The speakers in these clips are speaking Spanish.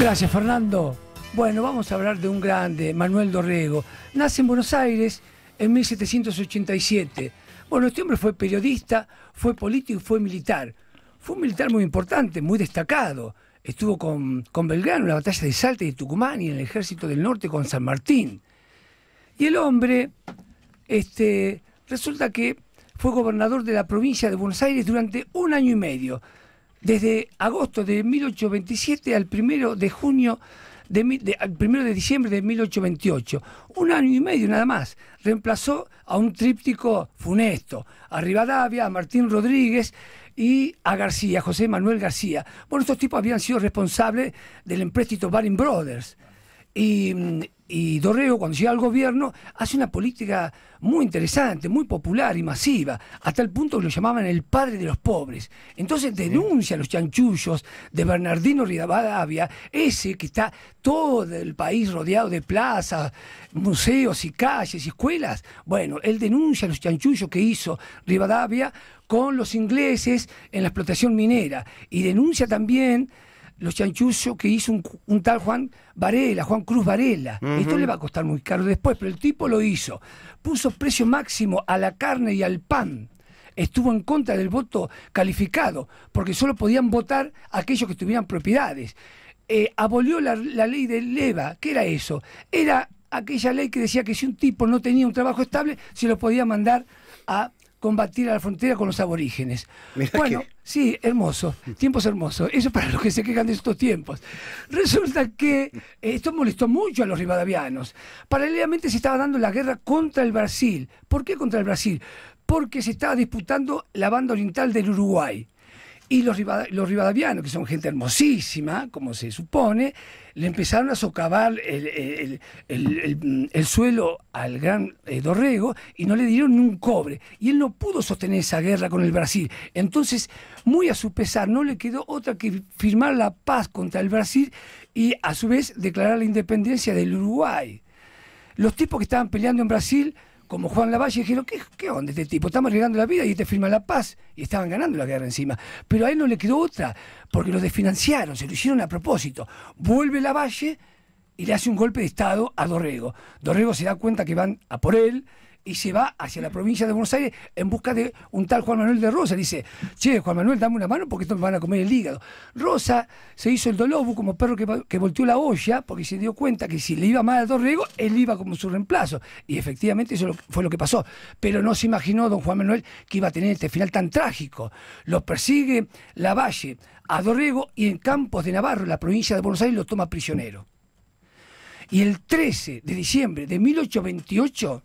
Gracias, Fernando. Bueno, vamos a hablar de un grande, Manuel Dorrego. Nace en Buenos Aires en 1787. Bueno, este hombre fue periodista, fue político y fue militar. Fue un militar muy importante, muy destacado. Estuvo con, con Belgrano en la batalla de Salta y de Tucumán y en el ejército del norte con San Martín. Y el hombre, este, resulta que fue gobernador de la provincia de Buenos Aires durante un año y medio desde agosto de 1827 al primero de junio de, primero de diciembre de 1828, un año y medio nada más, reemplazó a un tríptico funesto, a Rivadavia, a Martín Rodríguez y a García, José Manuel García. Bueno, estos tipos habían sido responsables del empréstito Baring Brothers. Y, mm, y Dorrego, cuando llega al gobierno, hace una política muy interesante, muy popular y masiva, hasta el punto que lo llamaban el padre de los pobres. Entonces denuncia los chanchullos de Bernardino Rivadavia, ese que está todo el país rodeado de plazas, museos y calles y escuelas. Bueno, él denuncia los chanchullos que hizo Rivadavia con los ingleses en la explotación minera y denuncia también los chanchullos que hizo un, tal Juan Varela, Juan Cruz Varela. Esto le va a costar muy caro después, pero el tipo lo hizo. Puso precio máximo a la carne y al pan. Estuvo en contra del voto calificado, porque solo podían votar aquellos que tuvieran propiedades. Eh, abolió la, la ley del leva. ¿Qué era eso? Era aquella ley que decía que si un tipo no tenía un trabajo estable, se lo podía mandar a combatir a la frontera con los aborígenes. bueno, sí, hermoso, tiempos hermosos. Eso para los que se quejan de estos tiempos. Resulta que eh, esto molestó mucho a los rivadavianos. Paralelamente se estaba dando la guerra contra el Brasil. ¿Por qué contra el Brasil? Porque se estaba disputando la banda oriental del Uruguay. Y los, los rivadavianos, que son gente hermosísima, como se supone, le empezaron a socavar el, suelo al gran eh, Dorrego y no le dieron ni un cobre. Y él no pudo sostener esa guerra con el Brasil. Entonces, muy a su pesar, no le quedó otra que firmar la paz contra el Brasil y a su vez declarar la independencia del Uruguay. Los tipos que estaban peleando en Brasil como Juan Lavalle, dijeron, ¿qué, ¿qué onda este tipo? Estamos arreglando la vida y te este firma la paz. Y estaban ganando la guerra encima. Pero a él no le quedó otra, porque lo desfinanciaron, se lo hicieron a propósito. Vuelve Lavalle y le hace un golpe de Estado a Dorrego. Dorrego se da cuenta que van a por él, y se va hacia la provincia de Buenos Aires en busca de un tal Juan Manuel de Rosa. Dice, che, Juan Manuel, dame una mano porque estos me van a comer el hígado. Rosa se hizo el dolobu como perro que, que volteó la olla porque se dio cuenta que si le iba mal a Dorrego, él iba como su reemplazo. Y efectivamente eso fue lo que pasó. Pero no se imaginó don Juan Manuel que iba a tener este final tan trágico. Los persigue Lavalle a Dorrego y en Campos de Navarro, la provincia de Buenos Aires, los toma prisionero. Y el 13 de diciembre de 1828,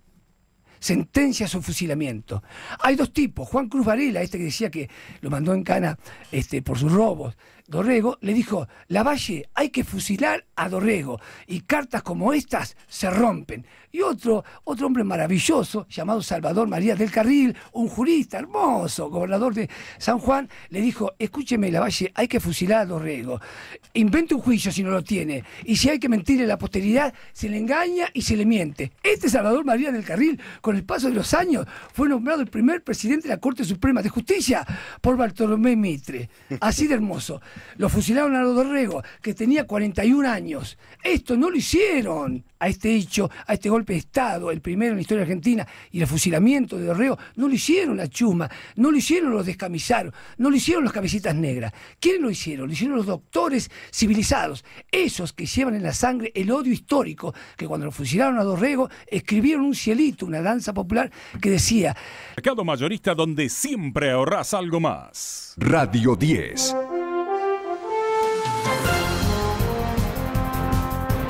sentencia su fusilamiento. Hay dos tipos. Juan Cruz Varela, este que decía que lo mandó en cana este, por sus robos, Dorrego, le dijo, Lavalle, hay que fusilar a Dorrego. Y cartas como estas se rompen. Y otro, otro hombre maravilloso, llamado Salvador María del Carril, un jurista hermoso, gobernador de San Juan, le dijo, escúcheme, Lavalle, hay que fusilar a Dorrego. Invente un juicio si no lo tiene. Y si hay que mentir en la posteridad, se le engaña y se le miente. Este Salvador María del Carril, con en el paso de los años, fue nombrado el primer presidente de la Corte Suprema de Justicia por Bartolomé Mitre. Así de hermoso. Lo fusilaron a Rodorrego, que tenía 41 años. Esto no lo hicieron a este hecho, a este golpe de Estado, el primero en la historia argentina, y el fusilamiento de Dorrego, no lo hicieron la chuma, no lo hicieron los descamisados, no lo hicieron las cabecitas negras. ¿Quiénes lo hicieron? Lo hicieron los doctores civilizados, esos que llevan en la sangre el odio histórico, que cuando lo fusilaron a Dorrego escribieron un cielito, una danza popular que decía... Mercado mayorista donde siempre ahorras algo más. Radio 10.